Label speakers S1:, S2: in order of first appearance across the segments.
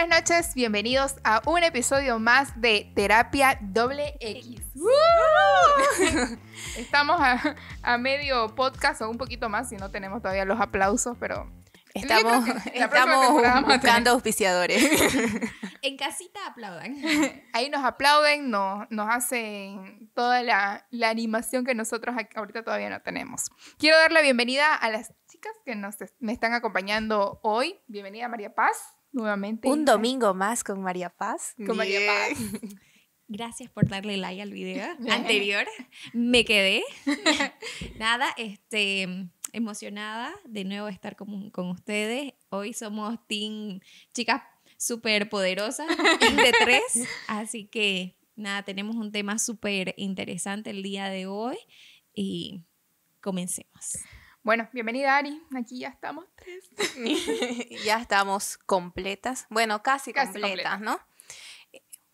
S1: buenas noches, bienvenidos a un episodio más de Terapia Doble X. Estamos a, medio podcast o un poquito más si no tenemos todavía los aplausos, pero... Estamos, estamos
S2: buscando auspiciadores.
S1: en casita aplaudan. Ahí nos aplauden, nos, nos hacen toda la, la animación que nosotros ahorita todavía no tenemos. Quiero dar la bienvenida a las chicas que nos, me están acompañando hoy. Bienvenida María Paz. Un domingo más con María Paz.
S3: Gracias por darle like al video anterior.
S2: Me quedé.
S3: Nada, este emocionada de nuevo estar con, con ustedes. Hoy somos team chicas súper poderosas de tres, así que nada, tenemos un tema súper interesante el día de hoy
S2: y comencemos. Bueno, bienvenida Ari, aquí ya estamos tres. ya estamos completas, bueno, casi, completas, ¿no?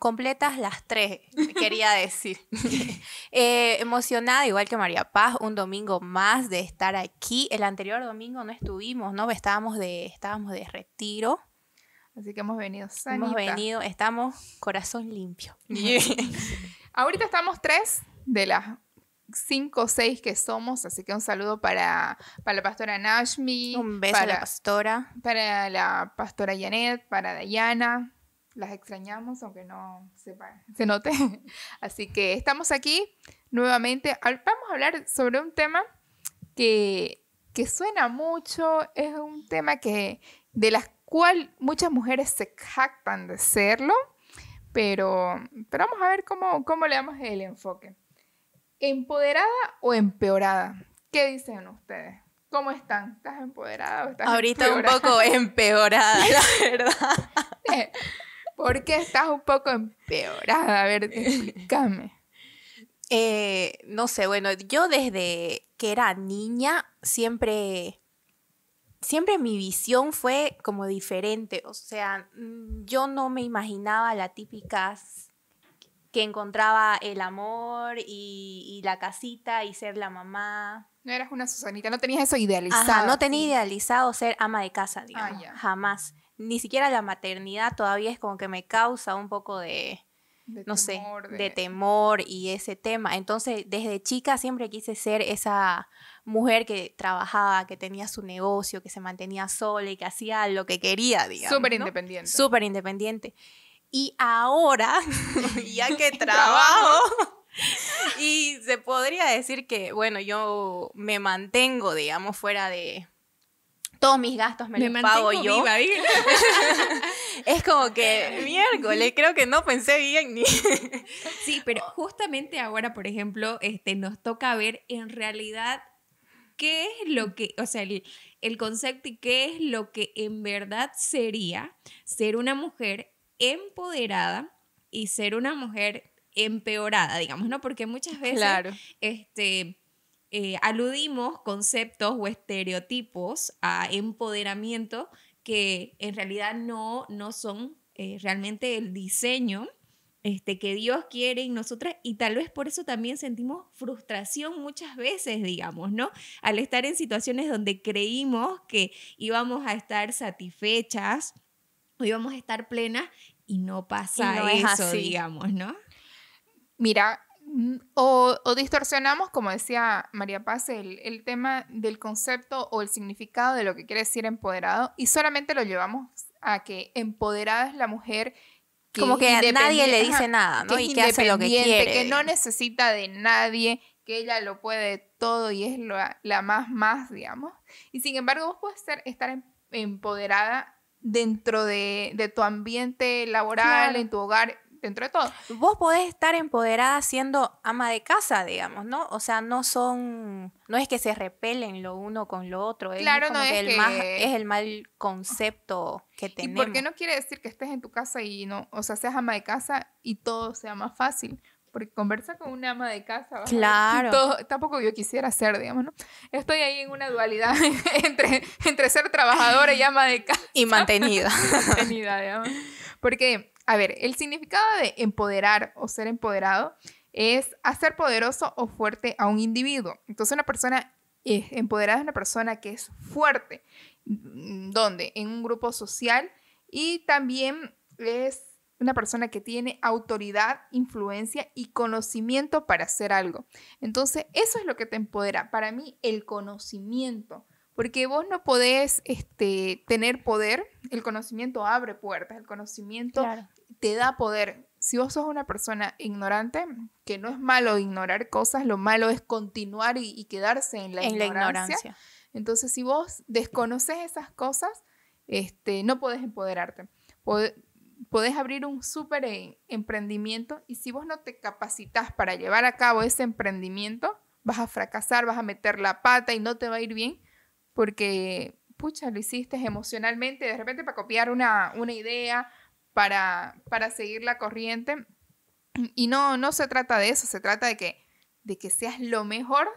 S2: completas las tres, quería decir. Eh, emocionada, igual que María Paz, un domingo más de estar aquí. El anterior domingo no estuvimos, ¿no? Estábamos
S1: de, estábamos de retiro. Así que hemos venido sanita. Hemos venido, estamos corazón limpio. Ahorita estamos tres de las cinco o seis que somos, así que un saludo para, para la pastora Nashmi. Un beso a la pastora. Para la pastora Janet, para Dayana. Las extrañamos, aunque no sepa, se note. Así que estamos aquí nuevamente. Vamos a hablar sobre un tema que, que suena mucho, es un tema que de las cual muchas mujeres se jactan de serlo, pero, pero vamos a ver cómo, cómo le damos el enfoque. ¿Empoderada o empeorada? ¿Qué dicen ustedes? ¿Cómo están? ¿Estás empoderada o estás Ahorita un poco empeorada, la verdad. ¿Por qué estás un poco empeorada? A ver, explícame. Eh, no sé, bueno,
S2: yo desde que era niña siempre, siempre mi visión fue como diferente. O sea, mm, yo no me imaginaba la típica que encontraba el amor y, la casita y ser la mamá.
S1: No eras una Susanita, no tenías eso idealizado. no tenía idealizado ser
S2: ama de casa, ah, digamos, jamás. Ni siquiera la maternidad todavía es como que me causa un poco de, no temor, sé, de... temor y ese tema. Entonces, desde chica siempre quise ser esa mujer que trabajaba, que tenía su negocio, que se mantenía sola y que hacía lo que quería, digamos. Súper independiente. Súper independiente. Y ahora, ya que trabajo, y se podría decir que, bueno, yo me mantengo, digamos, fuera de todos mis gastos me, lo pago yo. es como que miércoles, creo que no pensé bien ni. sí, pero justamente ahora, por ejemplo, este, nos toca
S3: ver en realidad qué es lo que, o sea, el concepto y qué es lo que en verdad sería ser una mujer empoderada y ser una mujer empeorada, digamos, ¿no? Porque muchas veces este, eh, aludimos conceptos o estereotipos a empoderamiento que en realidad no, no son eh, realmente el diseño este, que Dios quiere en nosotras y tal vez por eso también sentimos frustración muchas veces, digamos, ¿no? Al estar en situaciones donde creímos que íbamos a estar satisfechas íbamos a estar plenas y no pasa eso, digamos, ¿no?
S1: Mira, o, distorsionamos, como decía María Paz, el, tema del concepto o el significado de lo que quiere decir empoderado y solamente lo llevamos a que empoderada es la mujer que como que a nadie le dice nada, ¿no? y que hace lo que quiere, que no necesita de nadie, que ella lo puede todo y es la, más más, digamos. Y sin embargo, vos puedes ser, estar em, empoderada dentro de, tu ambiente laboral, en tu hogar,
S2: dentro de todo. Vos podés estar empoderada siendo ama de casa, digamos, ¿no? O sea, no son, no es que se repelen lo uno con lo otro. Claro, no es el es el
S1: mal concepto que tenemos. ¿Y por qué no quiere decir que estés en tu casa y no, o sea, seas ama de casa y todo sea más fácil? porque conversa con una ama de casa. Claro. tampoco yo quisiera ser, digamos, ¿no? Estoy ahí en una dualidad entre, entre ser trabajadora y ama de casa. Y mantenida. Porque, a ver, el significado de empoderar o ser empoderado es hacer poderoso o fuerte a un individuo. Entonces, una persona es empoderada es una persona que es fuerte. Mm, ¿Dónde? En un grupo social y también es una persona que tiene autoridad, influencia y conocimiento para hacer algo. Entonces, eso es lo que te empodera. Para mí, el conocimiento. Porque vos no podés este, tener poder, el conocimiento abre puertas, el conocimiento te da poder. Si vos sos una persona ignorante, que no es malo ignorar cosas, lo malo es continuar y, quedarse en, la, ignorancia. Entonces, si vos desconoces esas cosas, este, no podés empoderarte podés abrir un súper emprendimiento y si vos no te capacitas para llevar a cabo ese emprendimiento, vas a fracasar, vas a meter la pata y no te va a ir bien porque, pucha, lo hiciste emocionalmente, de repente para copiar una, una idea, para, para seguir la corriente. Y no, no se trata de eso, se trata de que, de que seas lo mejor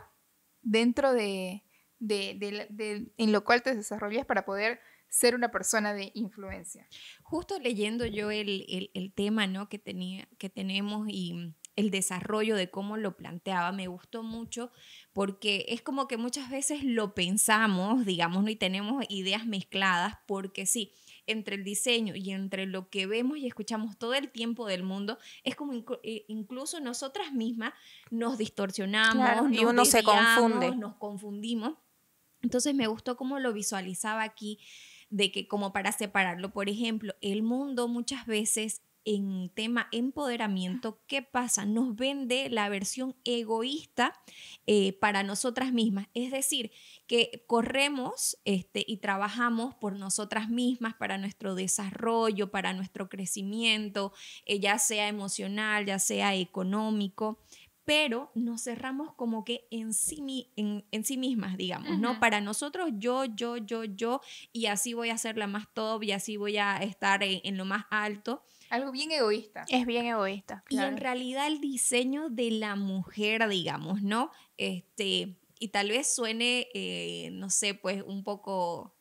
S1: dentro de, de, en lo cual te desarrollas para poder ser una persona de influencia.
S3: Justo leyendo yo el, el, tema ¿no? que, tenía, que tenemos y el desarrollo de cómo lo planteaba me gustó mucho porque es como que muchas veces lo pensamos, digamos, y tenemos ideas mezcladas porque sí, entre el diseño y entre lo que vemos y escuchamos todo el tiempo del mundo, es como eh, incluso nosotras mismas nos distorsionamos, y uno se confunde. nos confundimos. Entonces me gustó cómo lo visualizaba aquí de que como para separarlo, por ejemplo, el mundo muchas veces en tema empoderamiento, ¿qué pasa? Nos vende la versión egoísta eh, para nosotras mismas. Es decir, que corremos este, y trabajamos por nosotras mismas, para nuestro desarrollo, para nuestro crecimiento, eh, ya sea emocional, ya sea económico, pero nos cerramos como que en sí, en, sí mismas, digamos, ¿no? Para nosotros, yo, yo, yo, yo, y así voy a ser la más top y así voy a estar en, lo más alto. Algo bien egoísta. Es bien egoísta. Y en realidad el diseño de la mujer, digamos, ¿no? Este, y tal vez suene, eh, no sé, pues un poco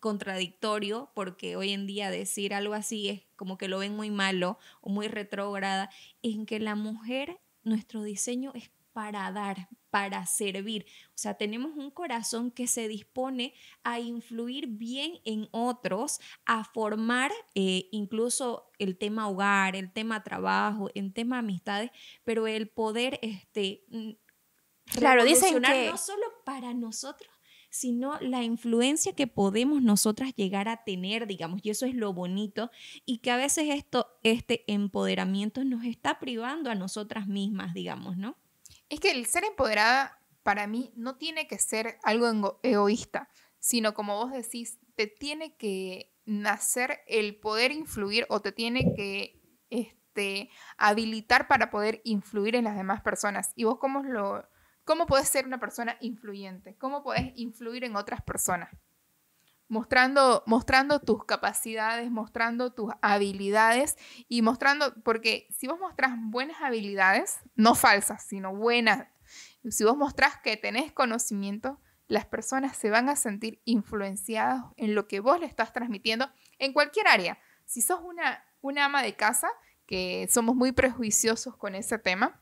S3: contradictorio, porque hoy en día decir algo así es como que lo ven muy malo o muy retrógrada, en que la mujer nuestro diseño es para dar, para servir. O sea, tenemos un corazón que se dispone a influir bien en otros, a formar eh, incluso el tema hogar, el tema trabajo, el tema amistades, pero el poder este,
S1: Claro, no solo
S3: para nosotros, sino la influencia que podemos nosotras llegar a tener, digamos, y eso es lo bonito, y que a veces esto, este empoderamiento nos está privando a nosotras mismas, digamos, ¿no?
S1: Es que el ser empoderada para mí no tiene que ser algo egoísta, sino como vos decís, te tiene que nacer el poder influir o te tiene que este, habilitar para poder influir en las demás personas. Y vos cómo lo, ¿Cómo puedes ser una persona influyente? ¿Cómo puedes influir en otras personas? Mostrando, mostrando tus capacidades, mostrando tus habilidades y mostrando, porque si vos mostrás buenas habilidades, no falsas, sino buenas, si vos mostrás que tenés conocimiento, las personas se van a sentir influenciadas en lo que vos le estás transmitiendo en cualquier área. Si sos una ama de casa, que somos muy prejuiciosos con ese tema,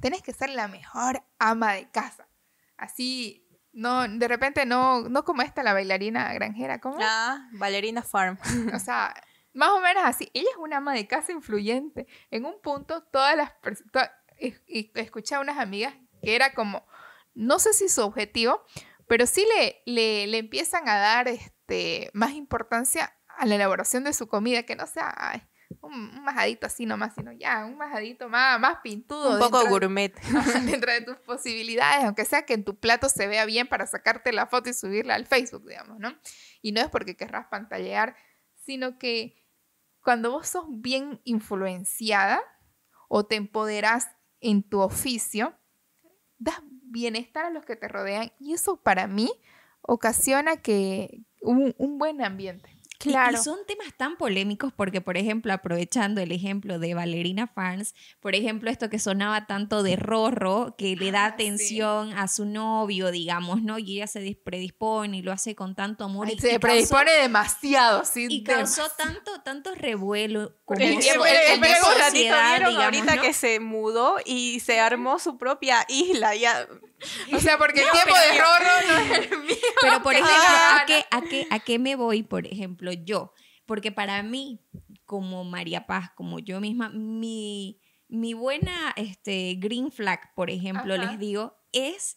S1: Tienes que ser la mejor ama de casa. Así, no, de repente no, no como esta la bailarina granjera, ¿cómo? Ah, bailarina farm. o sea, más o menos así. Ella es una ama de casa influyente. En un punto, todas las personas, escuché a unas amigas que era como, no sé si su objetivo, pero sí le, le, empiezan a dar este, más importancia a la elaboración de su comida, que no sea, un, majadito así nomás, sino ya, un majadito más, más pintudo. Un poco gourmet. dentro de tus posibilidades, aunque sea que en tu plato se vea bien para sacarte la foto y subirla al Facebook, digamos, ¿no? Y no es porque querrás pantallear, sino que cuando vos sos bien influenciada o te empoderás en tu oficio, das bienestar a los que te rodean y eso para mí ocasiona que un, un buen ambiente. Claro. Y, son
S3: temas tan polémicos porque, por ejemplo, aprovechando el ejemplo de Valerina Farns, por ejemplo, esto que sonaba tanto de Rorro, que le da ah, atención a su novio, digamos, ¿no? Y ella se predispone y lo hace con tanto amor. y se predispone
S2: demasiado, sí. Y causó
S3: tanto, tanto revuelo. Como el, el,
S2: el, ahorita que se mudó y se armó su propia isla. Ya. O sea, porque el tiempo de Rorro
S1: por ejemplo, ¿a
S2: qué, a, qué, me voy,
S3: por ejemplo, yo? Porque para mí, como María Paz, como yo misma, mi, mi buena este, green flag, por ejemplo, les digo, es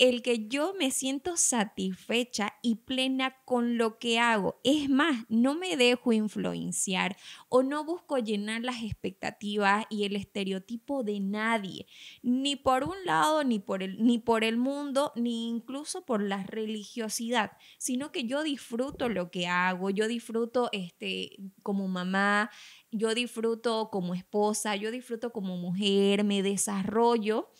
S3: el que yo me siento satisfecha y plena con lo que hago. Es más, no me dejo influenciar o no busco llenar las expectativas y el estereotipo de nadie, ni por un lado, ni por el, ni por el mundo, ni incluso por la religiosidad, sino que yo disfruto lo que hago, yo disfruto este, como mamá, yo disfruto como esposa, yo disfruto como mujer, me desarrollo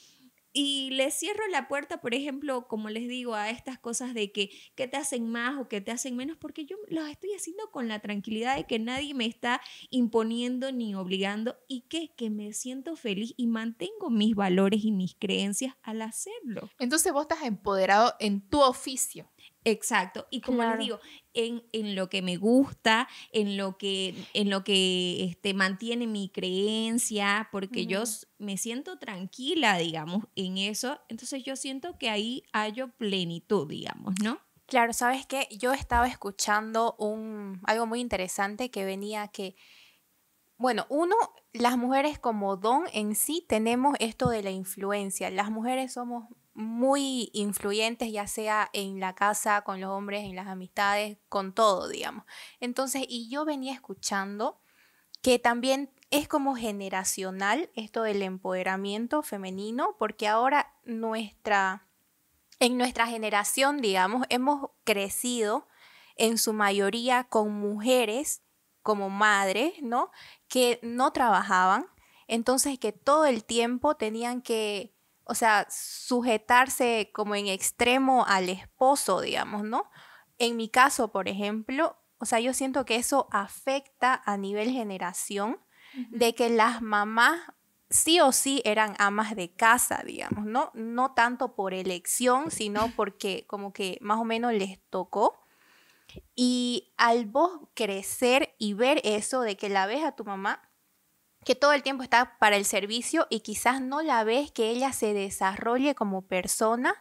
S3: y les cierro la puerta, por ejemplo, como les digo, a estas cosas de que, que te hacen más o que te hacen menos, porque yo los estoy haciendo con la tranquilidad de que nadie me está imponiendo ni obligando y que, que me siento feliz y mantengo mis valores y mis creencias al hacerlo. Entonces vos estás empoderado en tu oficio. Exacto. Y como les digo, en, lo que me gusta, en lo que, en lo que este, mantiene mi creencia, porque yo me siento tranquila, digamos, en eso. Entonces yo
S2: siento que ahí hallo plenitud, digamos, ¿no? Claro, sabes que yo estaba escuchando un, algo muy interesante que venía que, bueno, uno, las mujeres como don en sí tenemos esto de la influencia. Las mujeres somos muy influyentes, ya sea en la casa, con los hombres, en las amistades, con todo, digamos. Entonces, y yo venía escuchando que también es como generacional esto del empoderamiento femenino, porque ahora nuestra, en nuestra generación, digamos, hemos crecido en su mayoría con mujeres como madres, ¿no? Que no trabajaban, entonces que todo el tiempo tenían que o sea, sujetarse como en extremo al esposo, digamos, ¿no? En mi caso, por ejemplo, o sea, yo siento que eso afecta a nivel generación de que las mamás sí o sí eran amas de casa, digamos, ¿no? No tanto por elección, sino porque como que más o menos les tocó. Y al vos crecer y ver eso de que la ves a tu mamá que todo el tiempo está para el servicio y quizás no la ves que ella se desarrolle como persona,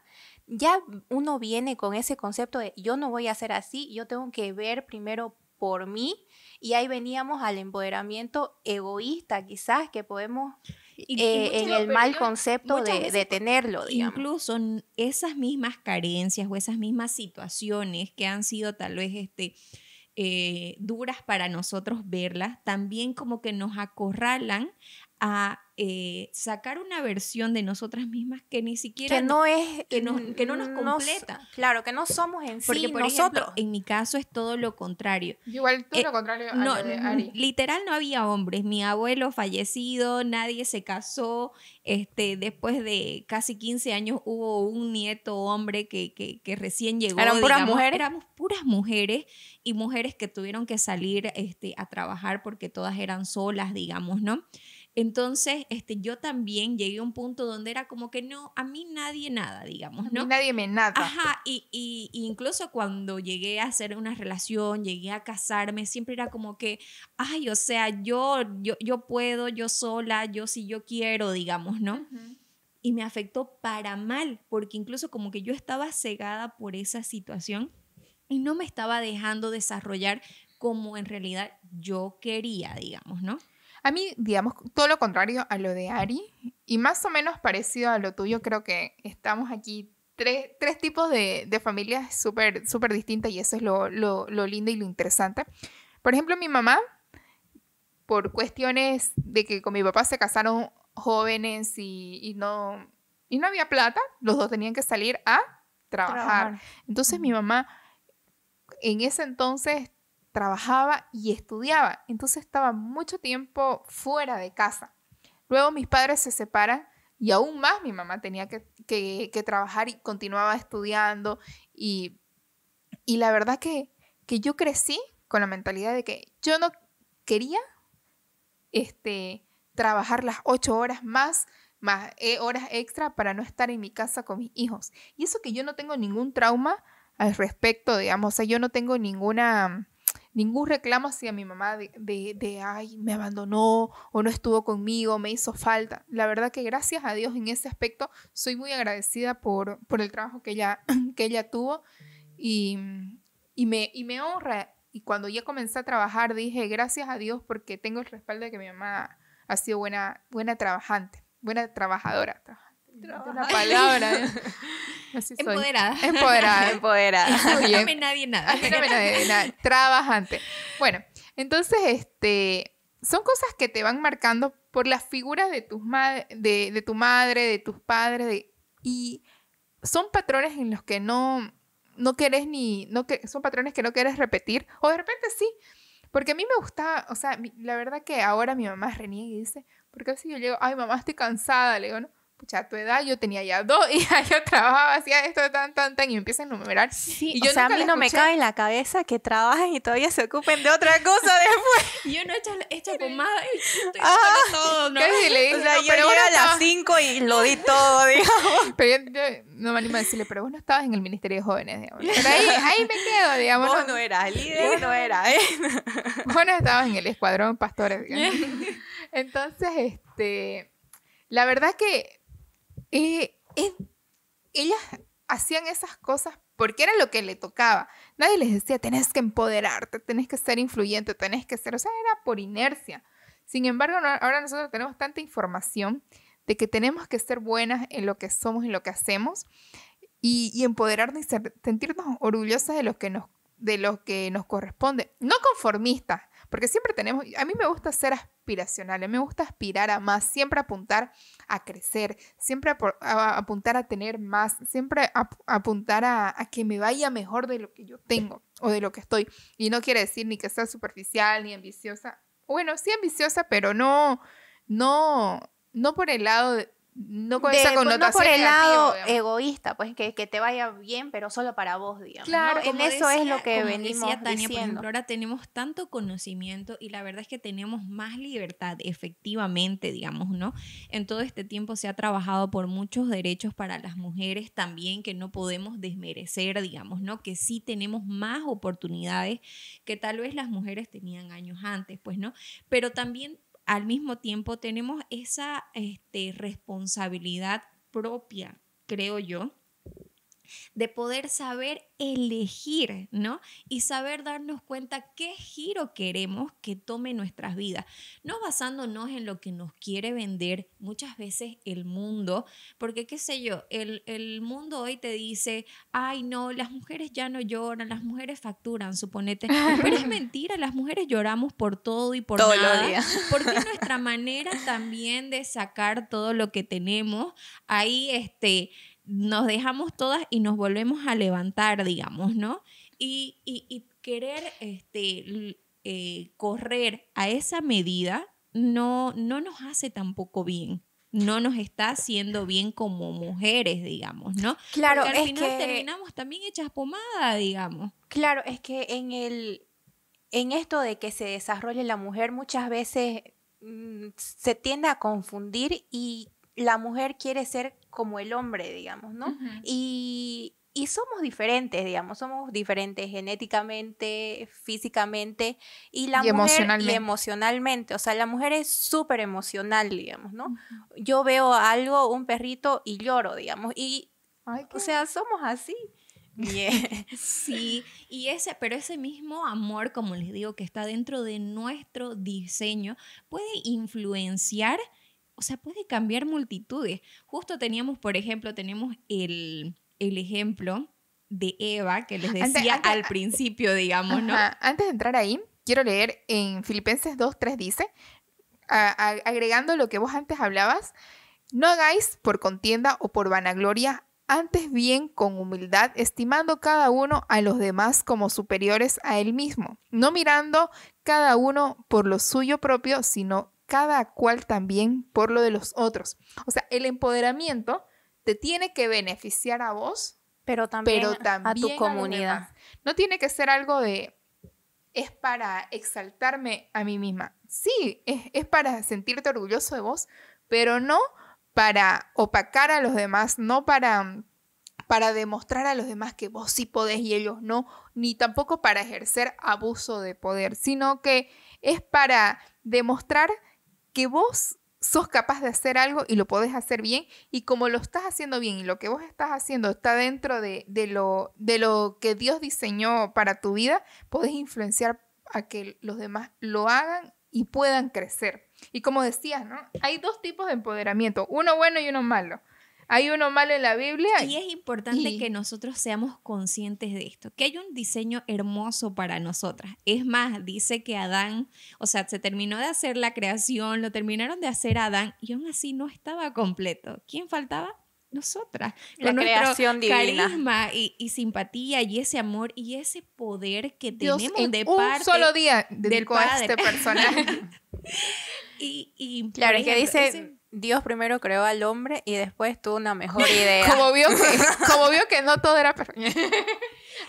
S2: ya uno viene con ese concepto de yo no voy a ser así, yo tengo que ver primero por mí y ahí veníamos al empoderamiento egoísta quizás que podemos eh, en el mal concepto de, tenerlo. Digamos. Incluso
S3: esas mismas carencias o esas mismas situaciones que han sido tal vez este eh, duras para nosotros verlas, también como que nos acorralan a eh, sacar una versión de nosotras mismas que ni siquiera que no es que, no nos completa
S2: claro que no somos en porque por nosotros
S3: en mi caso es todo lo contrario
S2: igual todo
S1: eh, lo contrario
S3: literal no había hombres mi abuelo fallecido nadie se casó este después de casi 15 años hubo un nieto hombre que, recién llegó eran puras mujeres éramos puras mujeres y mujeres que tuvieron que salir este a trabajar porque todas eran solas digamos no entonces, este, yo también llegué a un punto donde era como que no, a mí nadie nada, digamos, ¿no? nadie me nada. Ajá, y, incluso cuando llegué a hacer una relación, llegué a casarme, siempre era como que, ay, o sea, yo, yo, yo puedo, yo sola, yo si yo quiero, digamos, ¿no? Y me afectó para mal, porque incluso como que yo estaba cegada por esa situación y no me estaba dejando
S1: desarrollar como en realidad yo quería, digamos, ¿no? A mí, digamos, todo lo contrario a lo de Ari y más o menos parecido a lo tuyo, creo que estamos aquí tres, tipos de, de familias súper súper distintas y eso es lo, lo, lindo y lo interesante. Por ejemplo, mi mamá, por cuestiones de que con mi papá se casaron jóvenes y, no, y no había plata, los dos tenían que salir a trabajar. Entonces mi mamá en ese entonces trabajaba y estudiaba, entonces estaba mucho tiempo fuera de casa. Luego mis padres se separan y aún más mi mamá tenía que, trabajar y continuaba estudiando y, la verdad que, que, yo crecí con la mentalidad de que yo no quería este, trabajar las ocho horas más, más eh, horas extra para no estar en mi casa con mis hijos. Y eso que yo no tengo ningún trauma al respecto, digamos, o sea, yo no tengo ninguna ningún reclamo hacia mi mamá de, de, ay, me abandonó o no estuvo conmigo, me hizo falta. La verdad que gracias a Dios en ese aspecto soy muy agradecida por, por el trabajo que ella, que ella tuvo y, me, y me honra. Y cuando ya comencé a trabajar dije, gracias a Dios porque tengo el respaldo de que mi mamá ha sido buena, buena trabajante, buena trabajadora palabra. ¿eh? Empoderada. Empoderada.
S3: Empoderada. No me nadie nada. No me
S1: Trabajante. Bueno, entonces, este, son cosas que te van marcando por las figuras de, tus de, de tu madre, de tus padres, de, y son patrones en los que no, no querés ni, no que, son patrones que no querés repetir, o de repente sí, porque a mí me gusta o sea, la verdad que ahora mi mamá reniega y dice, porque así yo llego, ay mamá, estoy cansada, le digo, ¿no? pucha, a tu edad yo tenía ya dos y yo trabajaba, hacía esto tan, tan, tan, y me empiezan a enumerar. Sí, y o sea, a mí no me cabe en la
S2: cabeza que trabajen y todavía se ocupen de otra cosa después.
S1: yo no he hecho, he hecho y ah,
S2: todo, ¿no? o sea, yo pero era a las cinco y lo di todo, digamos.
S1: pero yo, no me animo a decirle, pero vos no estabas en el Ministerio de Jóvenes, digamos. Pero ahí, ahí
S2: me quedo, digamos. Vos no, eras
S1: líder, no era ¿eh? vos no estabas en el Escuadrón Pastores, digamos. Entonces, este... La verdad que eh, ellas hacían esas cosas porque era lo que le tocaba. Nadie les decía, tenés que empoderarte, tenés que ser influyente, tenés que ser, o sea, era por inercia. Sin embargo, ahora nosotros tenemos tanta información de que tenemos que ser buenas en lo que somos y lo que hacemos y, empoderarnos y sentirnos orgullosas de lo que nos de lo que nos corresponde, no conformistas, porque siempre tenemos, a mí me gusta ser aspiracional, me gusta aspirar a más, siempre apuntar a crecer, siempre apuntar a tener más, siempre apuntar a, que me vaya mejor de lo que yo tengo o de lo que estoy. Y no quiere decir ni que sea superficial ni ambiciosa. Bueno, sí ambiciosa, pero no, no, no por el lado de no con pues, por el lado egoísta,
S2: pues que, que, te vaya bien, pero solo para vos, digamos. Claro, en eso es lo que venimos decía Tania, diciendo. Por ejemplo, ahora
S3: tenemos tanto conocimiento y la verdad es que tenemos más libertad, efectivamente, digamos, ¿no? En todo este tiempo se ha trabajado por muchos derechos para las mujeres también que no podemos desmerecer, digamos, ¿no? Que sí tenemos más oportunidades que tal vez las mujeres tenían años antes, pues, ¿no? Pero también al mismo tiempo tenemos esa este, responsabilidad propia, creo yo, de poder saber elegir, ¿no? Y saber darnos cuenta qué giro queremos que tome nuestras vidas, no basándonos en lo que nos quiere vender muchas veces el mundo, porque qué sé yo, el, mundo hoy te dice, ay no, las mujeres ya no lloran, las mujeres facturan, suponete, pero es mentira, las mujeres lloramos por todo y por nada, porque nuestra manera también de sacar todo lo que tenemos, ahí este nos dejamos todas y nos volvemos a levantar, digamos, ¿no? Y, querer este, eh, correr a esa medida no, no nos hace tampoco bien no nos está haciendo bien como mujeres, digamos, ¿no?
S2: Claro, Porque al es final que, terminamos también hechas pomada, digamos. Claro, es que en el en esto de que se desarrolle la mujer muchas veces mm, se tiende a confundir y la mujer quiere ser como el hombre, digamos, ¿no? y, somos diferentes, digamos, somos diferentes genéticamente, físicamente y la mujer emocionalmente. emocionalmente, o sea, la mujer es súper emocional, digamos, ¿no? Yo veo algo, un perrito y lloro, digamos, y o sea, somos así. sí, y ese, pero ese
S3: mismo amor, como les digo, que está dentro de nuestro diseño, puede influenciar o sea, puede cambiar multitudes. Justo teníamos, por ejemplo, tenemos el, el ejemplo de Eva que les decía al principio, digamos, ¿no?
S1: Antes de entrar ahí, quiero leer en Filipenses 2.3 dice, agregando lo que vos antes hablabas, no hagáis por contienda o por vanagloria, antes bien con humildad, estimando cada uno a los demás como superiores a él mismo, no mirando cada uno por lo suyo propio, sino cada cual también por lo de los otros. O sea, el empoderamiento te tiene que beneficiar a vos, pero también, a tu comunidad. no tiene que ser algo de, es para exaltarme a mí misma. Sí, es, es para sentirte orgulloso de vos, pero no para opacar a los demás, no para para demostrar a los demás que vos sí podés y ellos no, ni tampoco para ejercer abuso de poder, sino que es para demostrar que vos sos capaz de hacer algo y lo podés hacer bien y como lo estás haciendo bien y lo que vos estás haciendo está dentro de, lo, de lo que Dios diseñó para tu vida, podés influenciar a que los demás lo hagan y puedan crecer. Y como decías, ¿no? Hay dos tipos de empoderamiento, uno bueno y uno malo hay uno malo en la Biblia. Y es importante que
S3: nosotros seamos conscientes de esto, que hay un diseño hermoso para nosotras. Es más, dice que Adán, o sea, se terminó de hacer la creación, lo terminaron de hacer Adán y aún así no estaba completo. ¿Quién faltaba? Nosotras, la creación divina. carisma y, simpatía y ese amor y ese poder que tenemos de
S1: un solo día del este padre. A este personaje.
S3: y, claro, es que dice,
S2: Dios primero creó al hombre y después tuvo una mejor idea. como, vio
S1: que, no todo era perfecto.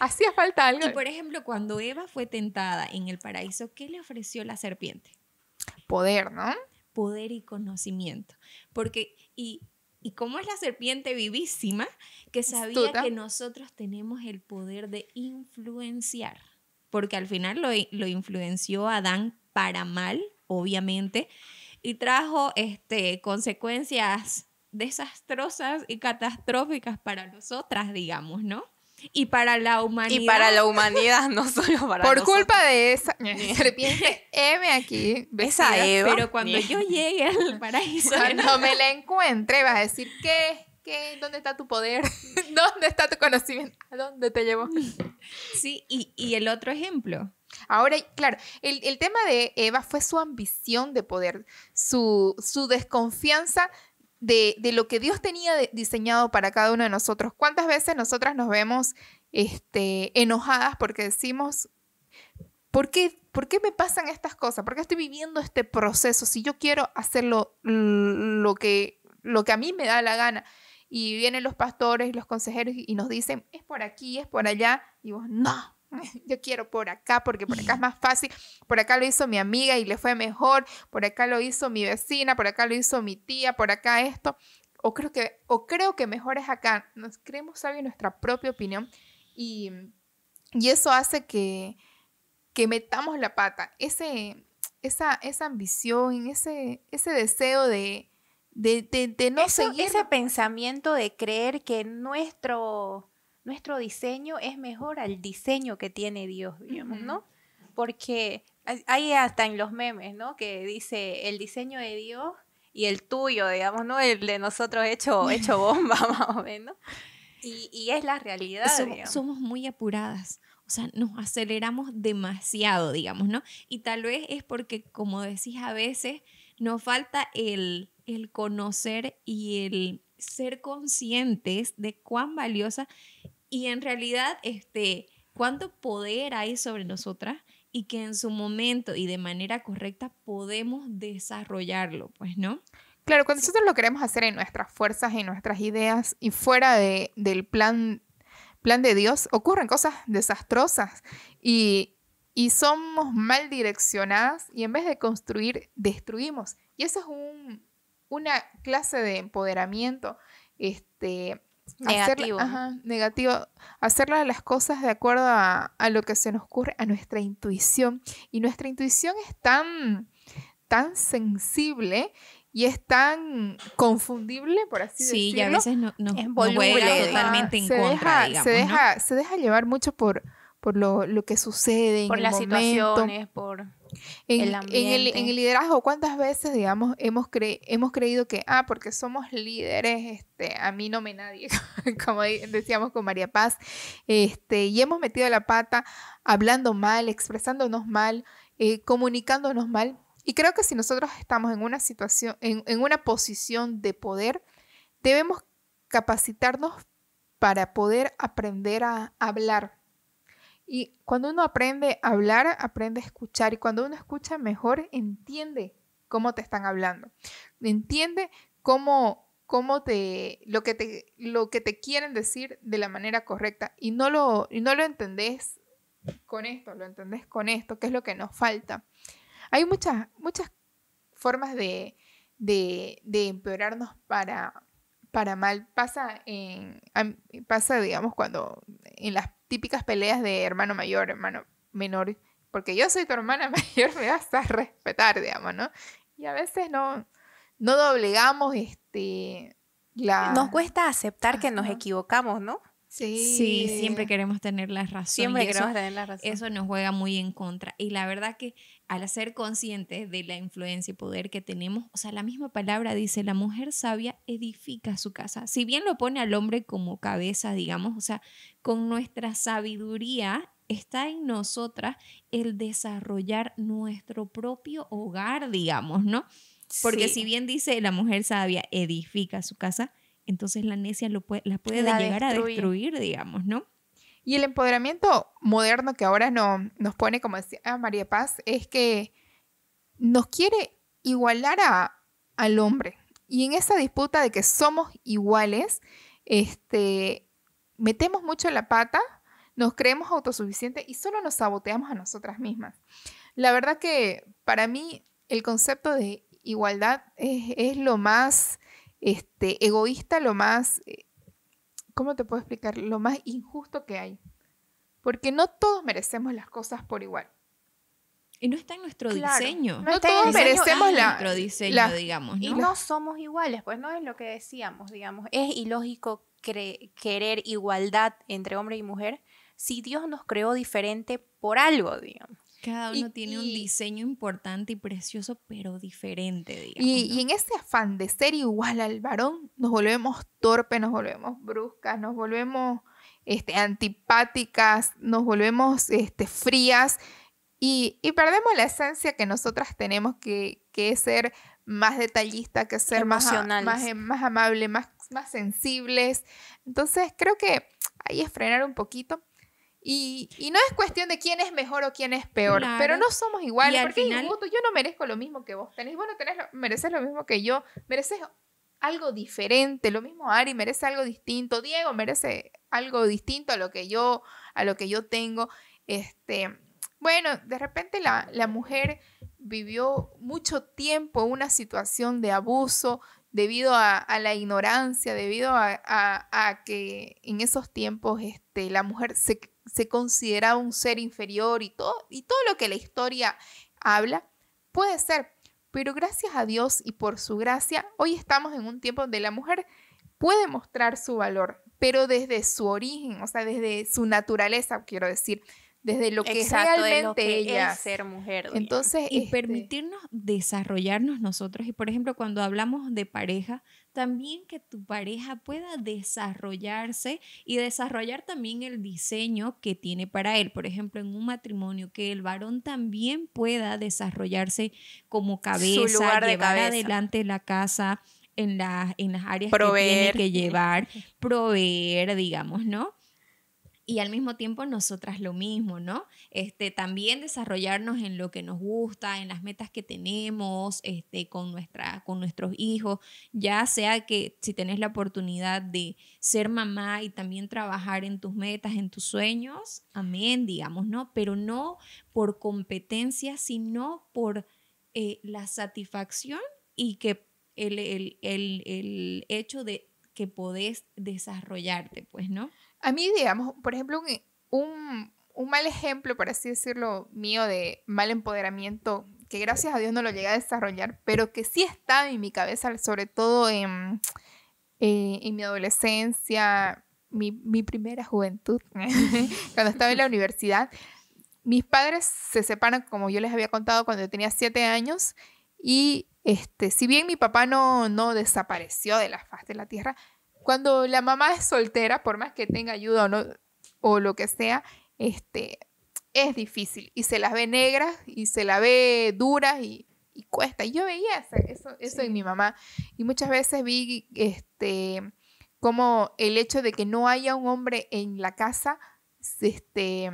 S1: Hacía falta algo. Y por
S3: ejemplo, cuando Eva fue tentada en el paraíso, ¿qué le ofreció la serpiente?
S1: Poder, ¿no? Poder
S3: y conocimiento. Porque, y, cómo es la serpiente vivísima, que sabía que nosotros tenemos el poder de influenciar. Porque al final lo, lo influenció Adán para mal, obviamente y trajo este, consecuencias desastrosas y catastróficas para nosotras, digamos, ¿no?
S1: Y para la humanidad. Y para la humanidad, no solo para Por culpa de esa serpiente M aquí. esa Eva. Pero cuando yo llegue al paraíso. Cuando me la encuentre, vas a decir, ¿qué? ¿Qué? ¿Dónde está tu poder? ¿Dónde está tu conocimiento? ¿A dónde te llevó? Sí, y, y el otro ejemplo Ahora, claro, el, tema de Eva fue su ambición de poder, su, desconfianza de, lo que Dios tenía diseñado para cada uno de nosotros. ¿Cuántas veces nosotras nos vemos este, enojadas porque decimos, ¿por qué, ¿por qué me pasan estas cosas? ¿Por qué estoy viviendo este proceso? Si yo quiero hacer lo, que, lo que a mí me da la gana y vienen los pastores, los consejeros y nos dicen, es por aquí, es por allá, y vos, no, yo quiero por acá porque por acá es mm. más fácil, por acá lo hizo mi amiga y le fue mejor, por acá lo hizo mi vecina, por acá lo hizo mi tía, por acá esto, o creo que, o creo que mejor es acá, nos creemos en nuestra propia opinión y, eso hace que, metamos la pata, ese, esa, esa ambición, ese, ese deseo de, de, no seguir. Ese pensamiento de creer que
S2: nuestro nuestro diseño es mejor al diseño que tiene Dios, digamos, ¿no? Porque hay hasta en los memes, ¿no? Que dice el diseño de Dios y el tuyo, digamos, ¿no? El de nosotros hecho, hecho bomba, más o menos. Y, es la realidad.
S3: Somos, muy apuradas. O sea, nos aceleramos demasiado, digamos, ¿no? Y tal vez es porque, como decís, a veces nos falta el, el conocer y el ser conscientes de cuán valiosa y en realidad este, cuánto poder hay sobre nosotras y que en su momento y de manera correcta podemos desarrollarlo, pues,
S1: ¿no? Claro, cuando nosotros lo queremos hacer en nuestras fuerzas, en nuestras ideas y fuera de, del plan, plan de Dios, ocurren cosas desastrosas y, y somos mal direccionadas y en vez de construir, destruimos. Y eso es un, una clase de empoderamiento este, negativo. Hacer, negativo. Hacer las cosas de acuerdo a, lo que se nos ocurre, a nuestra intuición. Y nuestra intuición es tan, tan sensible y es tan confundible, por así decirlo. y veces no, es totalmente se deja, se, deja, llevar mucho por, por lo, que sucede en Por las situaciones, por...
S2: En el, liderazgo,
S1: ¿cuántas veces, digamos, hemos, hemos creído que, ah, porque somos líderes, este, a mí no me nadie, como decíamos con María Paz, este, y hemos metido la pata hablando mal, expresándonos mal, eh, comunicándonos mal. Y creo que si nosotros estamos en una situación, en, en una posición de poder, debemos capacitarnos para poder aprender a hablar, y cuando uno aprende a hablar, aprende a escuchar. Y cuando uno escucha mejor, entiende cómo te están hablando. Entiende cómo, cómo te, lo que te, lo que te quieren decir de la manera correcta. Y no lo, no lo entendés con esto, lo entendés con esto, que es lo que nos falta. Hay muchas, muchas formas de, de, de empeorarnos para para mal pasa, en, pasa, digamos, cuando en las típicas peleas de hermano mayor, hermano menor, porque yo soy tu hermana mayor, me vas a respetar, digamos, ¿no? Y a veces no, no doblegamos este, la... Nos cuesta aceptar que nos equivocamos,
S2: ¿no? Sí. sí. siempre
S3: queremos tener la razón. Siempre queremos tener la razón. Eso nos juega muy en contra. Y la verdad que al ser conscientes de la influencia y poder que tenemos, o sea, la misma palabra dice, la mujer sabia edifica su casa. Si bien lo pone al hombre como cabeza, digamos, o sea, con nuestra sabiduría está en nosotras el desarrollar nuestro propio hogar, digamos, ¿no? Porque si bien dice la mujer sabia edifica su casa, entonces la necia lo puede, la puede llegar a destruir,
S1: digamos, ¿no? Y el empoderamiento moderno que ahora nos pone, como decía María Paz, es que nos quiere igualar a, al hombre. Y en esa disputa de que somos iguales, este, metemos mucho la pata, nos creemos autosuficientes y solo nos saboteamos a nosotras mismas. La verdad que para mí el concepto de igualdad es, es lo más este, egoísta, lo más eh, ¿cómo te puedo explicar? Lo más injusto que hay. Porque no todos merecemos las cosas por igual. Y no está en nuestro diseño. No, todos merecemos ah, la, nuestro
S3: diseño, digamos. Y no
S2: somos iguales, pues no es lo que decíamos, digamos. Es ilógico querer igualdad entre hombre y mujer si Dios nos creó diferente por algo, digamos.
S3: Cada uno tiene un diseño importante y precioso, pero diferente, digamos. Y,
S1: en este afán de ser igual al varón, nos volvemos torpes, nos volvemos bruscas, nos volvemos este, antipáticas, nos volvemos este, frías y, perdemos la esencia que nosotras tenemos, que, es ser más detallista, que ser más, más, em, más amable, más, más sensibles. Entonces creo que ahí es frenar un poquito y, no es cuestión de quién es mejor o quién es peor, pero no somos iguales, porque final... injusto, yo no merezco lo mismo que vos tenés, vos no tenés mereces lo mismo que yo, mereces algo diferente, lo mismo Ari merece algo distinto, Diego merece algo distinto a lo que yo, a lo que yo tengo. Este, bueno, de repente la, mujer vivió mucho tiempo una situación de abuso debido a, la ignorancia, debido a, que en esos tiempos este, la mujer se se considera un ser inferior y todo, y todo lo que la historia habla, puede ser. Pero gracias a Dios y por su gracia, hoy estamos en un tiempo donde la mujer puede mostrar su valor, pero desde su origen, o sea, desde su naturaleza, quiero decir, desde lo que es realmente ella es ser mujer. Entonces,
S3: y este permitirnos desarrollarnos nosotros y por ejemplo, cuando hablamos de pareja, también que tu pareja pueda desarrollarse y desarrollar también el diseño que tiene para él. Por ejemplo, en un matrimonio, que el varón también pueda desarrollarse como cabeza, llevar adelante la casa en, las en las áreas que tiene que llevar, proveer, digamos, ¿no? y al mismo tiempo nosotras lo mismo, ¿no? Este, también desarrollarnos en lo que nos gusta, en las metas que tenemos, este, con, nuestra, con nuestros hijos, ya sea que si tenés la oportunidad de ser mamá y también trabajar en tus metas, en tus sueños, amén, digamos, ¿no? Pero no por competencia, sino por eh, la satisfacción y que
S1: el, el hecho de que podés desarrollarte, pues, ¿no? A mí, digamos, por ejemplo, e, un, mal ejemplo, por así decirlo, mío de mal empoderamiento, que gracias a Dios no lo llegué a desarrollar, pero que sí estaba en mi cabeza, sobre todo en, eh, mi adolescencia, mi, primera juventud, cuando estaba en la universidad. Mis padres se separan, como yo les había contado, cuando yo tenía siete años y este, si bien mi papá no, no desapareció de la faz de la tierra, cuando la mamá es soltera, por más que tenga ayuda o, no, o lo que sea, este, es difícil y se las ve negras y se la ve duras y, cuesta. Y yo veía eso, eso, en mi mamá y muchas veces vi este, como el hecho de que no haya un hombre en la casa este,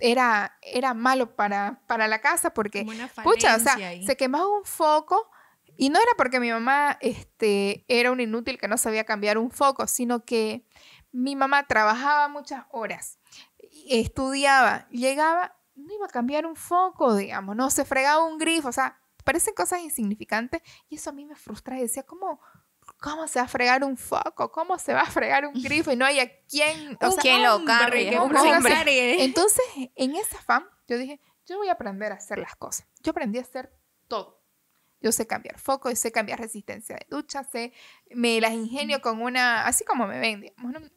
S1: era, era malo para, para la casa porque, pucha, o sea, se quemaba un foco y no era porque mi mamá este, era un inútil que no sabía cambiar un foco, sino que mi mamá trabajaba muchas horas, estudiaba, llegaba, no iba a cambiar un foco, digamos, no se fregaba un grifo, o sea, parecen cosas insignificantes y eso a mí me frustra. Y decía, ¿cómo, ¿cómo se va a fregar un foco? ¿Cómo se va a fregar un grifo? Y no hay a quién, o sea, ¿Quién lo cargue. Entonces, en ese afán, yo dije, yo voy a aprender a hacer las cosas. Yo aprendí a hacer todo. Yo sé cambiar foco, yo sé cambiar resistencia de ducha, sé, me las ingenio con una, así como me ven,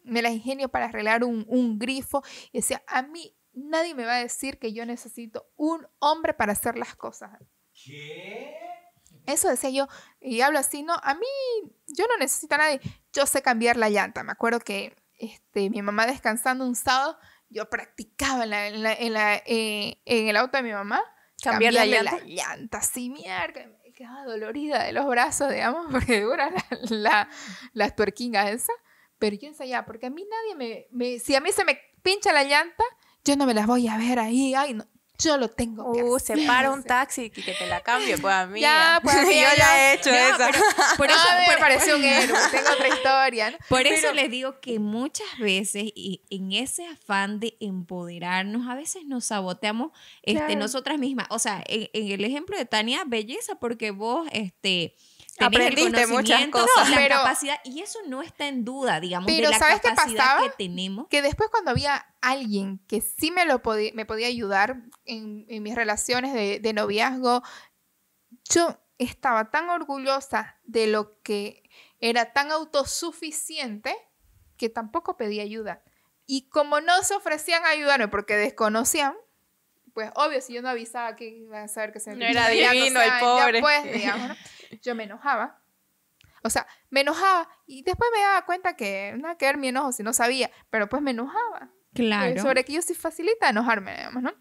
S1: me las ingenio para arreglar un, grifo. Y decía, a mí nadie me va a decir que yo necesito un hombre para hacer las cosas. ¿Qué? Eso decía yo, y hablo así, no, a mí yo no necesito a nadie, yo sé cambiar la llanta. Me acuerdo que este, mi mamá descansando un sábado, yo practicaba en, eh, el auto de mi mamá cambiar la llanta. La llanta sí, mierda quedaba dolorida de los brazos, digamos, porque dura la, las tuerquingas esas. Pero yo ensayaba, porque a mí nadie me, me, Si a mí se me pincha la llanta, yo no me las voy a ver ahí. Ay, no, yo lo tengo uh, se para un taxi y
S2: que te la cambie pues mí. Ya, pues yo
S3: ya he hecho eso. por eso me pareció un héroe, tengo otra
S1: historia. Por eso les
S3: digo que muchas veces y en ese afán de empoderarnos, a veces nos saboteamos este, nosotras mismas. O sea, en, el ejemplo de Tania, belleza, porque vos, este aprendiste muchas cosas, la capacidad, y eso no está en duda, digamos, pero de la ¿sabes qué pasaba? que tenemos.
S1: Que después cuando había alguien que sí me lo podía, me podía ayudar en, mis relaciones de, noviazgo, yo estaba tan orgullosa de lo que era tan autosuficiente que tampoco pedía ayuda. Y como no se ofrecían a ayudarme porque desconocían, pues obvio, si yo no avisaba, que iban a saber que se me No era divino el pobre. Pues, digamos, yo me enojaba. O sea, me enojaba y después me daba cuenta que nada que ver mi enojo si no sabía, pero pues me enojaba. Eh, claro. sobre que yo sí facilita enojarme, digamos, ¿no?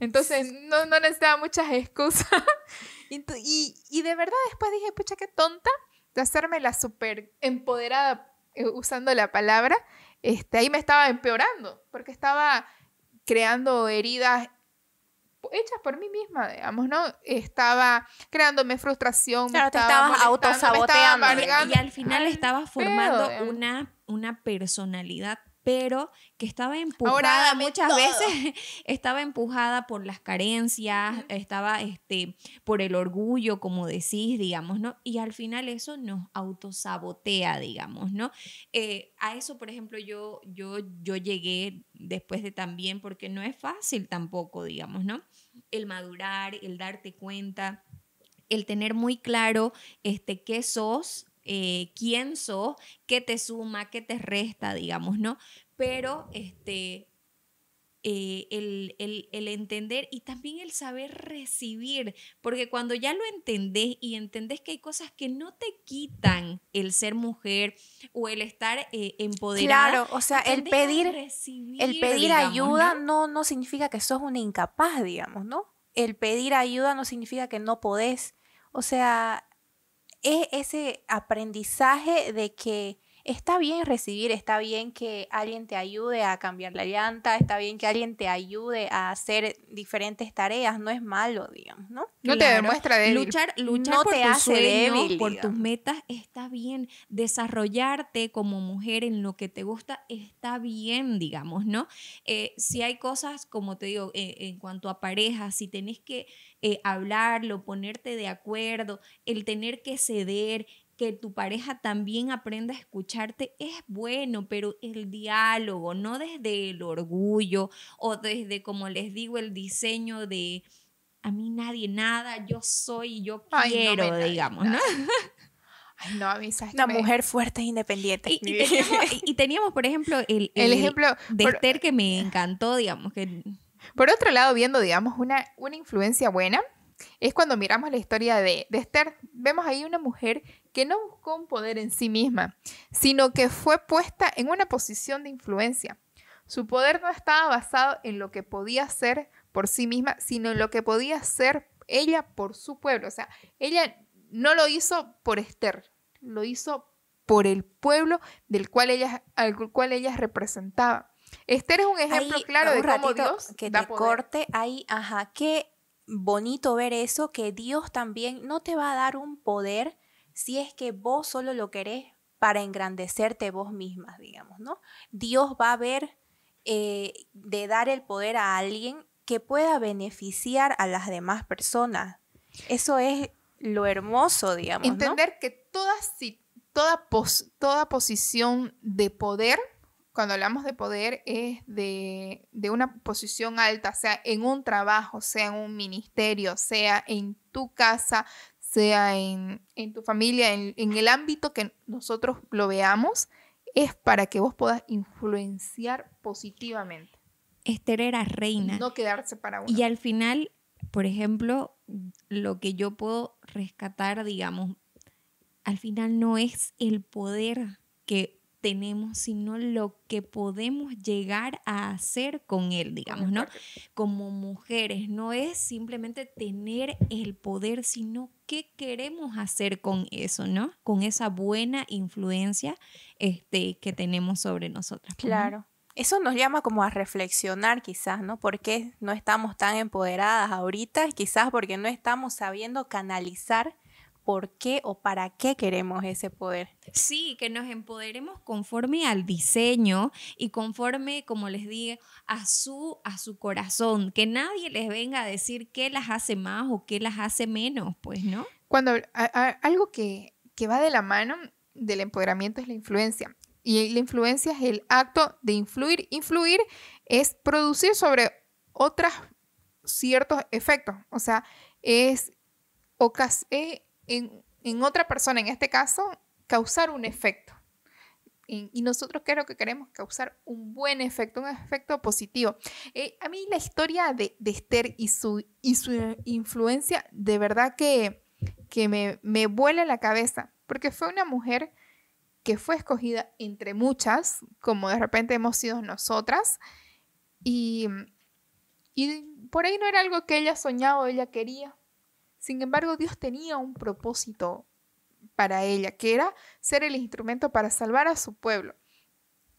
S1: Entonces no, no necesitaba muchas excusas. y, y de verdad después dije, pucha, qué tonta de hacerme la súper empoderada eh, usando la palabra. Este, ahí me estaba empeorando porque estaba creando heridas hechas por mí misma, digamos, ¿no? Estaba creándome frustración. Claro, te estabas autosaboteando. Y, al final estaba formando
S3: una, una personalidad pero que estaba empujada muchas veces, estaba empujada por las carencias, estaba este, por el orgullo, como decís, digamos, ¿no? Y al final eso nos autosabotea, digamos, ¿no? Eh, a eso, por ejemplo, yo, yo, yo llegué después de también, porque no es fácil tampoco, digamos, ¿no? El madurar, el darte cuenta el tener muy claro este qué sos eh, quién sos, qué te suma, qué te resta, digamos, ¿no? Pero este, eh, el, entender y también el saber recibir, porque cuando ya lo entendés y entendés que hay cosas que no te quitan el ser mujer o el estar eh, empoderada. Claro, o sea, el pedir,
S2: el pedir ayuda ¿no? No, significa que sos una incapaz, digamos, ¿no? El pedir ayuda no significa que no podés. O sea, es ese aprendizaje de que está bien recibir, está bien que alguien te ayude a cambiar la llanta, está bien que alguien te ayude a hacer diferentes tareas, no es malo, digamos, ¿no? No te demuestra de Luchar,
S3: luchar no por te hace por tus metas
S2: está bien,
S3: desarrollarte como mujer en lo que te gusta está bien, digamos, ¿no? Eh, si hay cosas, como te digo, eh, en cuanto a pareja, si tenés que eh, hablarlo, ponerte de acuerdo, el tener que ceder, que tu pareja también aprenda a escucharte es bueno, pero el diálogo, no desde el orgullo o desde, como les digo, el diseño de a mí nadie nada, yo soy, yo quiero, digamos, ¿no? Ay, no, a mí Una mujer
S2: fuerte e independiente.
S3: Y, teníamos,
S1: por ejemplo, el, el, ejemplo de Esther que me encantó, digamos. Que... Por otro lado, viendo, digamos, una, una influencia buena, es cuando miramos la historia de, de Esther. Vemos ahí una mujer que no buscó un poder en sí misma, sino que fue puesta en una posición de influencia. Su poder no estaba basado en lo que podía ser por sí misma, sino en lo que podía ser ella por su pueblo. O sea, ella no lo hizo por Esther, lo hizo por el pueblo del cual ella, al cual ella representaba. Esther es un ejemplo eh, claro de cómo Dios que corte
S2: ahí, ajá, qué bonito ver eso que Dios también no te va a dar un poder si es que vos solo lo querés para engrandecerte vos mismas digamos, ¿no? Dios va a ver eh, de dar el poder a alguien que pueda beneficiar a las demás personas. Eso es lo hermoso, digamos.
S1: Entender que toda, toda, toda posición de poder, cuando hablamos de poder, es de, de una posición alta, sea en un trabajo, sea en un ministerio, sea en tu casa, sea en, tu familia, en, el ámbito que nosotros lo veamos, es para que vos puedas influenciar positivamente. Esther era reina. No quedarse para uno. Y
S3: al final, por ejemplo, lo que yo puedo rescatar, digamos, al final no es el poder que tenemos, sino lo que podemos llegar a hacer con él, digamos, ¿no? Como mujeres, no es simplemente tener el poder, sino qué queremos hacer con eso, ¿no? Con esa buena influencia este, que tenemos sobre nosotras. Pues, claro.
S2: Eso nos llama como a reflexionar quizás, ¿no? ¿Por qué no estamos tan empoderadas ahorita? Quizás porque no estamos sabiendo canalizar por qué o para qué queremos ese poder.
S3: Sí, que nos empoderemos
S2: conforme al
S3: diseño y conforme, como les dije, a su, a su corazón, que nadie les venga a decir qué las hace más o qué las hace menos, pues, ¿no?
S1: Cuando algo que, que va de la mano del empoderamiento es la influencia. Y la influencia es el acto de influir. Influir es producir sobre otros ciertos efectos. O sea, es, ocas es eh, en, otra persona, en este caso, causar un efecto. Y, nosotros creo que queremos causar un buen efecto, un efecto positivo. Eh, a mí la historia de, de, Esther y su, y su influencia, de verdad que, que me, me vuela la cabeza, porque fue una mujer que fue escogida entre muchas, como de repente hemos sido nosotras, y, y por ahí no era algo que ella soñaba o ella quería, sin embargo, Dios tenía un propósito para ella, que era ser el instrumento para salvar a su pueblo.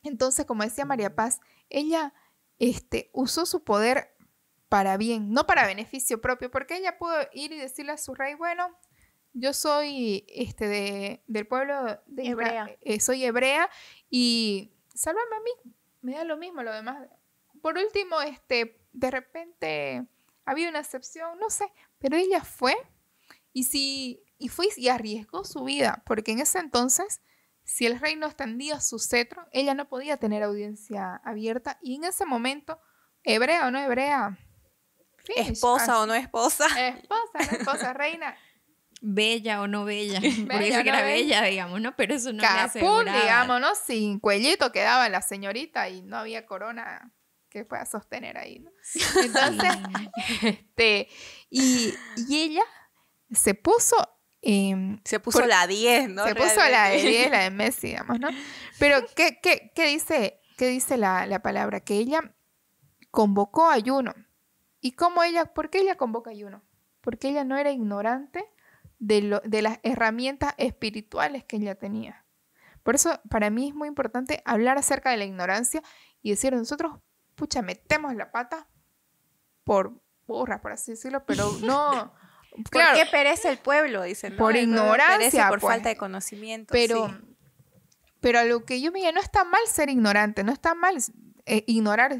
S1: Entonces, como decía María mm. Paz, ella este, usó su poder para bien, no para beneficio propio, porque ella pudo ir y decirle a su rey, bueno, yo soy este, de, del pueblo de hebrea. Eh, soy hebrea y sálvame a mí, me da lo mismo lo demás. Por último, este, de repente había una excepción, no sé, pero ella fue y, si, y fue y arriesgó su vida, porque en ese entonces, si el rey no extendía su cetro, ella no podía tener audiencia abierta y en ese momento, hebrea o no hebrea, esposa o no esposa, esposa, no esposa, reina, bella o no bella,
S3: bella que era bella, digamos, ¿no? Pero eso no le aseguraba. digamos,
S1: ¿no? Sin cuellito quedaba la señorita y no había corona que pueda sostener ahí. Entonces, este, y, y ella se puso em, se puso la 10, ¿no? Se puso la 10, la de Messi, digamos, ¿no? Pero, ¿qué, qué, dice, qué dice la, palabra? Que ella convocó ayuno. ¿Y cómo ella, por qué ella convoca ayuno? Porque ella no era ignorante de, lo, de las herramientas espirituales que ella tenía. Por eso, para mí es muy importante hablar acerca de la ignorancia y decir, nosotros pucha, metemos la pata por burras, por así decirlo, pero no. ¿Por qué perece el pueblo? Dicen. Por ignorancia. por pues. falta de conocimiento. Pero, pero a lo que yo me no está mal ser ignorante, no está mal eh, ignorar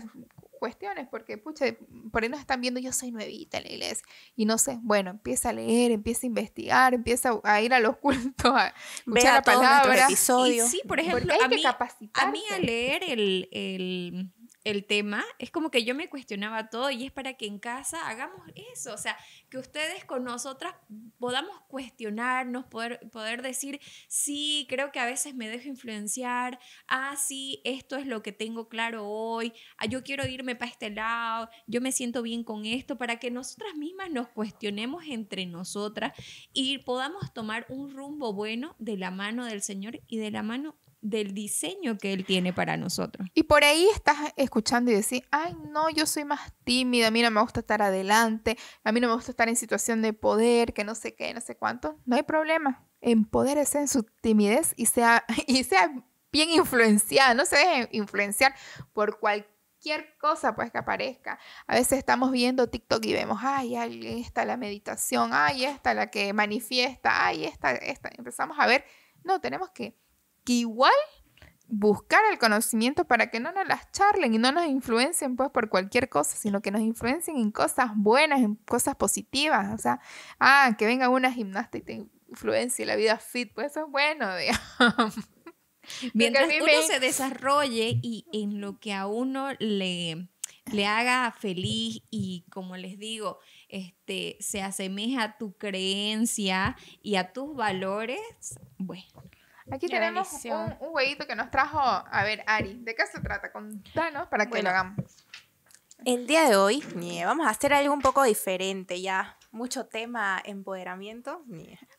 S1: cuestiones, porque pucha, por ahí nos están viendo, yo soy nuevita en la iglesia, y no sé, bueno, empieza a leer, empieza a investigar, empieza a ir a los cultos, a escuchar a la palabra. Y sí, por ejemplo, a mí, a mí, a leer
S3: el el tema, es como que yo me cuestionaba todo y es para que en casa hagamos eso, o sea, que ustedes con nosotras podamos cuestionarnos, poder, poder decir, sí, creo que a veces me dejo influenciar, ah, sí, esto es lo que tengo claro hoy, ah, yo quiero irme para este lado, yo me siento bien con esto, para que nosotras mismas nos cuestionemos entre nosotras y podamos tomar un rumbo bueno de la mano del Señor y de la mano del diseño que Él tiene para nosotros.
S1: Y por ahí estás escuchando y decís, ay, no, yo soy más tímida, a mí no me gusta estar adelante, a mí no me gusta estar en situación de poder, que no sé qué, no sé cuánto. No hay problema. Empodérese en su timidez y sea, y sea bien influenciada, no se deje influenciar por cualquier cosa pues que aparezca. A veces estamos viendo TikTok y vemos, ay, ahí está la meditación, ay, está la que manifiesta, ay, está, esta. Empezamos a ver, no, tenemos que que igual buscar el conocimiento para que no nos las charlen y no nos influencien pues por cualquier cosa, sino que nos influencien en cosas buenas, en cosas positivas, o sea, ah, que venga una gimnasta y te influencie la vida fit, pues eso es bueno, digamos. Mientras uno se desarrolle
S3: y en lo que a uno le, le haga feliz y como les digo, este, se asemeja a tu creencia y a tus valores,
S2: bueno.
S1: Aquí tenemos un, un, huevito que nos trajo. A ver, Ari, ¿de qué se trata? Contanos para que lo hagamos.
S2: El día de hoy vamos a hacer algo un poco diferente ya. Mucho tema empoderamiento.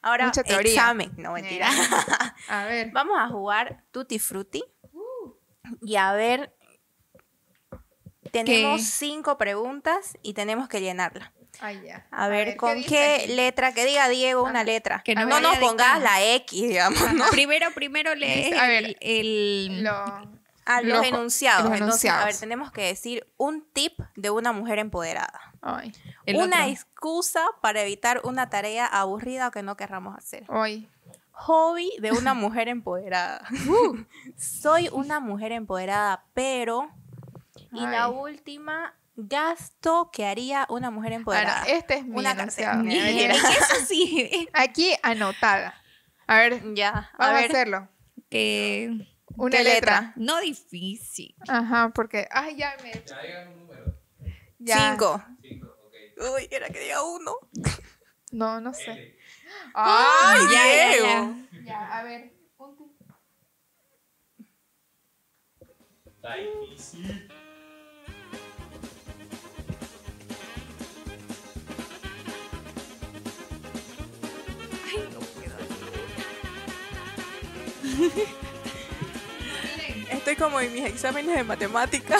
S2: Ahora, Mucha examen. No, mentira. A ver. vamos a jugar Tutti Frutti. Uh. Y a ver, tenemos cinco preguntas y tenemos que llenarla. Ah, a, ver, con qué, letra, que diga Diego una letra. no, nos pongas la X, digamos. Primero, primero lees a el, a los, enunciados. a ver, tenemos que decir un tip de una mujer empoderada. una excusa para evitar una tarea aburrida que no querramos hacer. Hobby de una mujer empoderada. Uh. soy una mujer empoderada, pero... Y la última, gasto que haría una
S1: mujer empoderada. Ahora, este es mi una enunciado. Eso sí. Aquí anotada. A ver, ya. Vamos a, ver. a hacerlo. Que, eh, una letra?
S3: No difícil.
S1: Ajá, porque. Ay, ya me. Ya digan un número. Cinco. Cinco, ok. Uy, era que diga uno. No, no sé. ¡Ay, ya, ya, a ver. Está difícil.
S2: Estoy como en mis exámenes de matemática.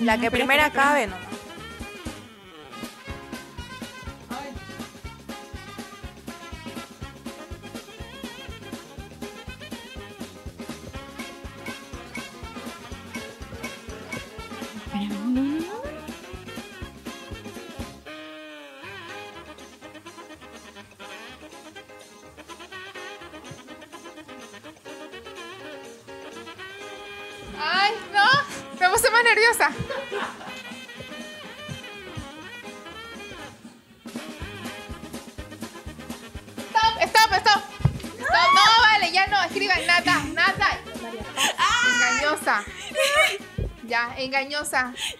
S2: La que primera cabe no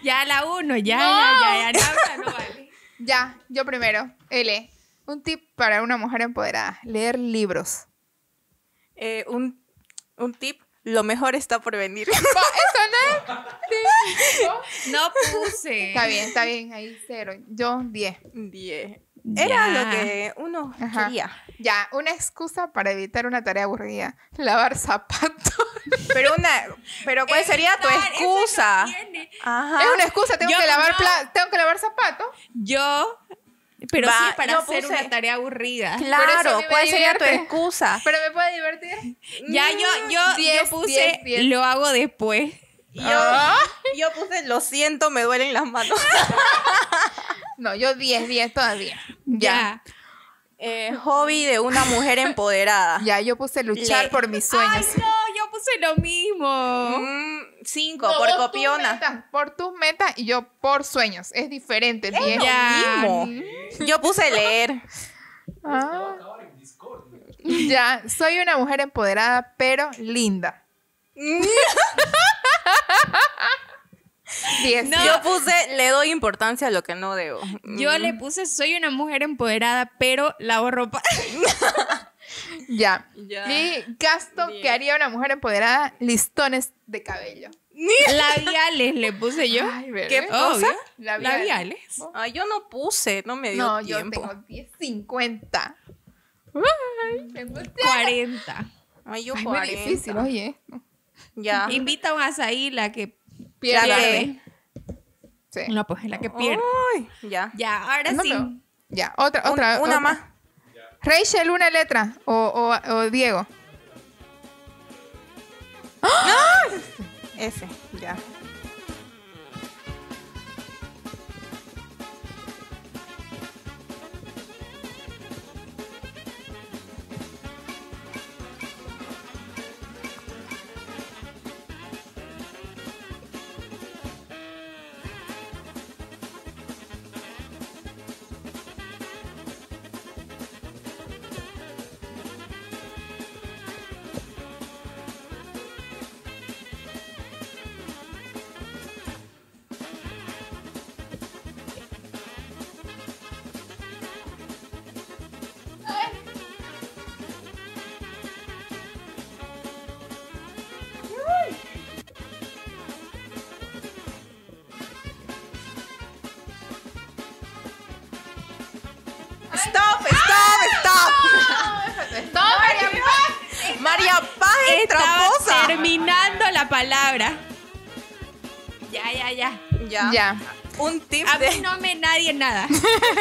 S1: Ya la uno, ya, ya, ya, ya, vale. Ya, yo primero. L. Un tip para una mujer empoderada. Leer libros. Eh, un, tip. Lo mejor está por venir. ¿Eso no No puse. Está bien, está bien. Ahí cero. Yo, diez. Diez. Era lo que uno quería. Ya, una excusa para evitar una tarea aburrida. Lavar zapatos.
S2: Pero una pero ¿cuál sería tu excusa? Es
S1: una excusa, tengo que lavar tengo que lavar zapatos. Yo
S2: pero sí para hacer una
S1: tarea aburrida. Claro, ¿cuál sería tu excusa? Pero me puede divertir.
S2: Ya yo mm, yo, puse lo
S3: hago después. Ah.
S2: Yo, yo puse lo siento, me duelen las manos. No, yo 10, 10 todavía. Ya. Eh, hobby de una mujer empoderada. ya, yo puse luchar por mis sueños. ¡Ay, no!
S1: Yo puse lo mismo. Mm, cinco, por copiona. por tus metas y yo por sueños. Es diferente. Yo puse leer. Ah. Ya, soy una mujer empoderada, pero linda. Yo puse,
S2: le doy importancia a lo que no debo. Yo mm. le puse, soy una mujer
S1: empoderada, pero lavo ropa. ya. Y gasto que haría una mujer empoderada, listones de cabello. Labiales le puse yo. ¿Qué cosa? Labiales. yo no puse, no me dio no, tiempo. yo tengo 10, 50. Ay, tengo 40. Ay, yo Ay, 40. Muy difícil, oye.
S3: Ya. Invita a una
S1: que Pierde. Sí. No, pues es la que pierde.
S2: Uy, ya. Ya, ahora sí.
S1: Ya, otra, otra. una más. Rachel, una letra. O, o, Diego. ¡Ah! Ese, ya.
S2: stop, stop, stop.
S1: Stop, María
S2: Paz. María Paz Terminando la palabra. Ya, ya, ya. Ya. Un tip A mí no me nadie nada.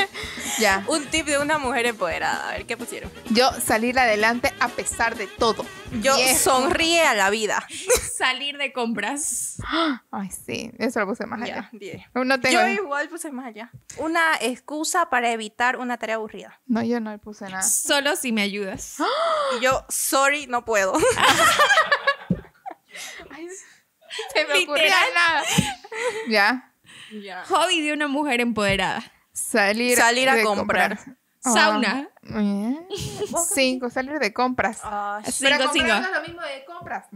S1: ya.
S2: Un tip de una mujer empoderada. A ver, ¿qué pusieron?
S1: Yo salir adelante a pesar de todo. Yo sonríe a la vida.
S2: Salir de compras.
S1: Ay, sí, eso lo puse más allá.
S2: Yo igual puse más allá. Una excusa para evitar una tarea aburrida.
S1: No, yo no le puse nada. Solo
S2: si me ayudas. Y yo, sorry, no puedo. se
S1: me nada. Ya. Hobby de una mujer empoderada. Salir, Salir a comprar. Sauna. Ah, ¿Eh? cinco, salir de compras. Ah, pero cinco, cinco. lo mismo de compras.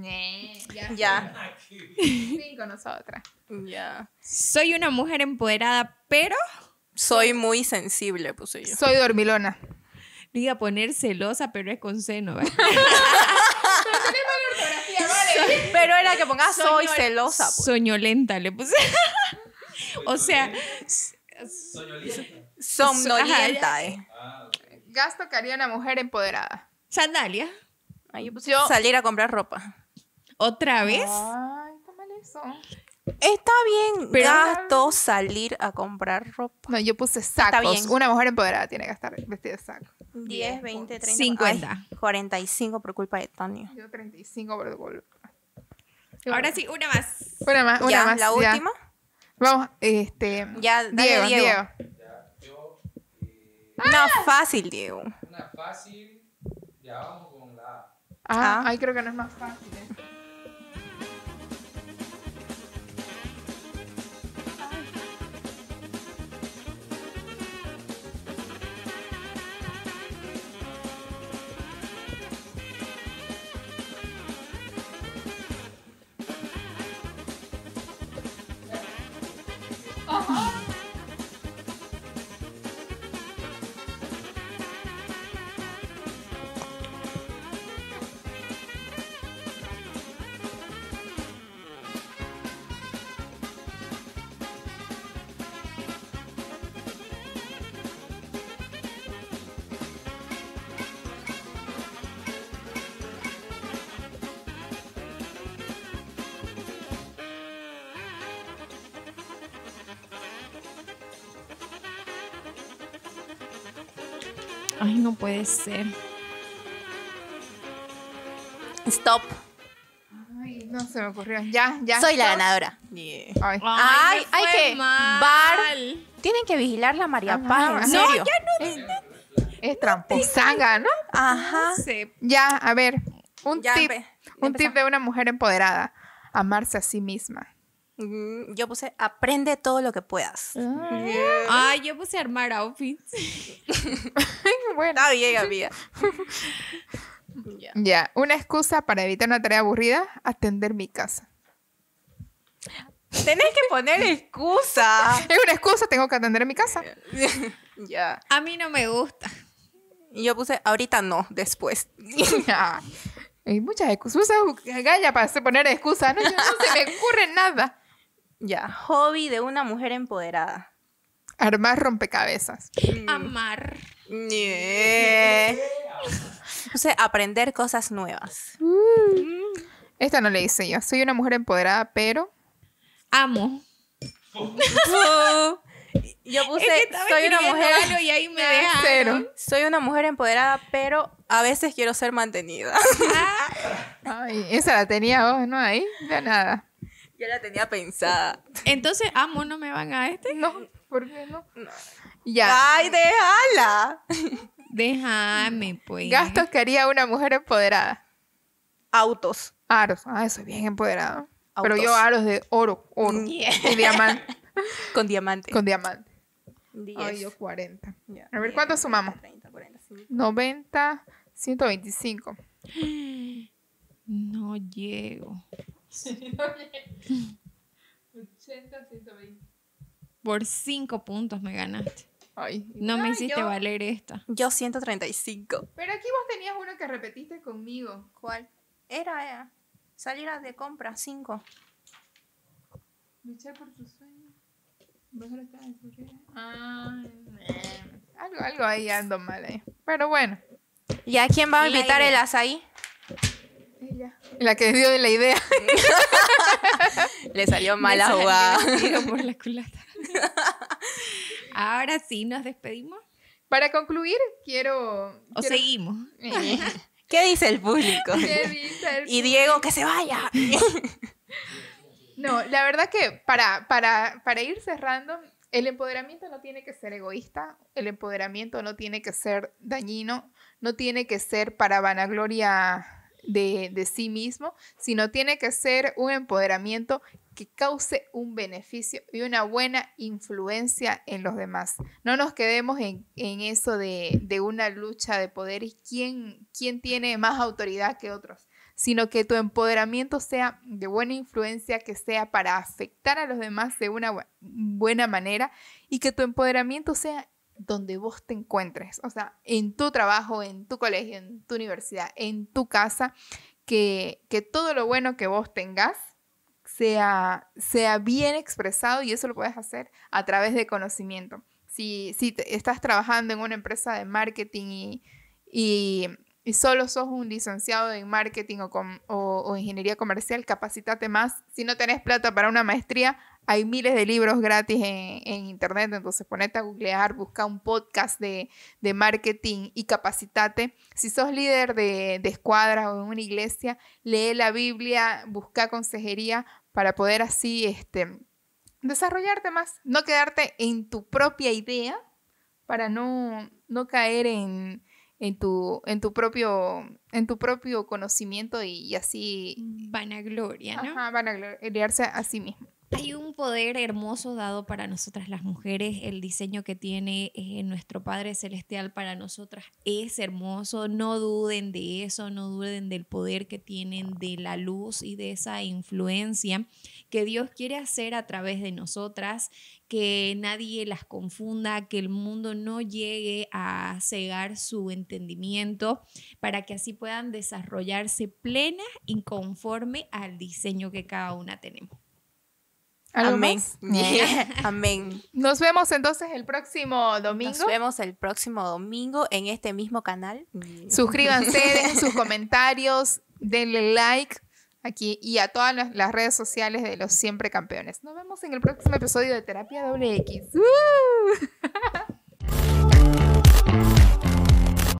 S1: ya. Cinco nosotras. Ya.
S2: Soy una mujer empoderada, pero. Soy muy sensible, puse yo. Soy
S3: dormilona. diga poner celosa, pero es con seno, ortografía,
S1: vale. Pero era que pongas soy, celosa.
S3: Pues. Soñolenta, le puse.
S2: o sea,
S1: Somnolienta. Somnolienta. Eh. Gasto que haría una mujer empoderada. Sandalia. Salir a
S2: comprar ropa. ¿Otra vez?
S1: Ay,
S2: está bien, gasto salir a comprar ropa. No, yo puse sacos. Una mujer empoderada tiene que estar vestida de saco. 10, 20, 30, 50. 45 por culpa de Tania.
S1: Yo 35 por culpa. Ahora sí, una más. Una más, una La última. Vamos, este. Ya, dale, Diego. una ah. fácil, Diego. Una fácil. Ya vamos con la Ajá. Ah, ahí creo que no es más fácil. ¿eh? Stop. Ay, no se me ocurrió. Ya, ya. Soy la ganadora.
S2: Ay, hay que. Bar.
S1: Tienen que vigilar la María ah, no, ya no. Es, trampa. es tramposanga, ¿no? Ajá. Ya, a ver. Un tip. Un tip de una mujer empoderada. Amarse a sí misma.
S2: Yo puse
S1: aprende todo lo que puedas. Ah.
S3: Ay, yo puse armar outfits.
S2: bueno, bien,
S1: Ya, una excusa para evitar una tarea aburrida, atender mi casa. Tenés que poner excusa. Es una excusa, tengo que atender mi casa. Ya. A mí no me gusta. Yo puse ahorita no, después. Hay muchas excusas, galla para poner excusas. no se me ocurre nada. Ya,
S2: hobby de una mujer empoderada.
S1: Armar rompecabezas.
S2: Mm. Amar. Yeah. aprender cosas nuevas.
S1: Mm. Esta no le hice yo. Soy una mujer empoderada, pero... Amo.
S2: Oh. yo
S3: puse, soy una mujer... Y ahí
S2: Soy una mujer empoderada, pero a veces quiero ser mantenida.
S1: Ah. Ay, esa la tenía vos, ¿no? Ahí, ya nada.
S2: Ya la tenía pensada. Entonces,
S3: amo, ¿no me van a este? No, ¿por qué no?
S1: Ya. ¡Ay, déjala! Déjame, pues. Gastos que haría una mujer empoderada. Autos. Aros. Ah, eso es bien empoderado. Pero yo aros de oro, oro. Mm. Y diamante. Con diamante. Con diamante. Ay, yo 40. A ver, ¿cuánto sumamos? 30, 40, 90, 125. No llego.
S3: Por 5 puntos me ganaste.
S1: Ay, no, me hiciste valer
S2: esta. Yo 135.
S1: Pero aquí vos tenías uno que repetiste conmigo. ¿Cuál?
S2: Era, era. de compra, 5. Luché por
S1: Ah, eh. algo, algo ahí ando mal ahí. Eh. Pero bueno.
S2: ¿Y a quién va a invitar el asaí
S1: azaí? La que dio de la idea. Le salió mal jugada.
S3: Ahora sí, nos despedimos. Para concluir,
S1: quiero. O seguimos. Eh. ¿Qué dice el público? Y Diego, que se vaya. No, la verdad que para, para, para ir cerrando, el empoderamiento no tiene que ser egoísta, el empoderamiento no tiene que ser dañino, no tiene que ser para vanagloria de, sí mismo, sino tiene que ser un empoderamiento que cause un beneficio y una buena influencia en los demás. No nos quedemos en, eso de, una lucha de poderes, ¿Quién, quién tiene más autoridad que otros, sino que tu empoderamiento sea de buena influencia, que sea para afectar a los demás de una buena manera y que tu empoderamiento sea donde vos te encuentres, o sea, en tu trabajo, en tu colegio, en tu universidad, en tu casa, que, que todo lo bueno que vos tengas sea, sea bien expresado y eso lo puedes hacer a través de conocimiento. Si, si estás trabajando en una empresa de marketing y y solo sos un licenciado en marketing o, ingeniería comercial, capacitate más. Si no tenés plata para una maestría, hay miles de libros gratis en, internet, entonces ponete a googlear, busca un podcast de, marketing y capacitate. Si sos líder de, de, escuadra o de una iglesia, lee la Biblia, busca consejería para poder así este, desarrollarte más, no quedarte en tu propia idea para no, no caer en, en tu, en tu propio, en tu propio conocimiento y, así. Vanagloria, ¿no? Ajá, vanagloriarse a sí mismo. Hay un poder
S3: hermoso dado para nosotras las mujeres. El diseño que tiene eh, nuestro Padre Celestial para nosotras es hermoso. No duden de eso, no duden del poder que tienen, de la luz y de esa influencia que Dios quiere hacer a través de nosotras, que nadie las confunda, que el mundo no llegue a cegar su entendimiento para que así puedan desarrollarse plenas y conforme al diseño que cada una tenemos.
S1: Amén.
S2: Amén.
S1: Nos vemos entonces el próximo domingo. Nos vemos el próximo
S2: domingo en este
S1: mismo canal.
S2: Suscríbanse, en sus
S1: comentarios, denle like, aquí y a todas las redes sociales de los siempre campeones. Nos vemos en el próximo episodio de Terapia WX. X. ¡Uh!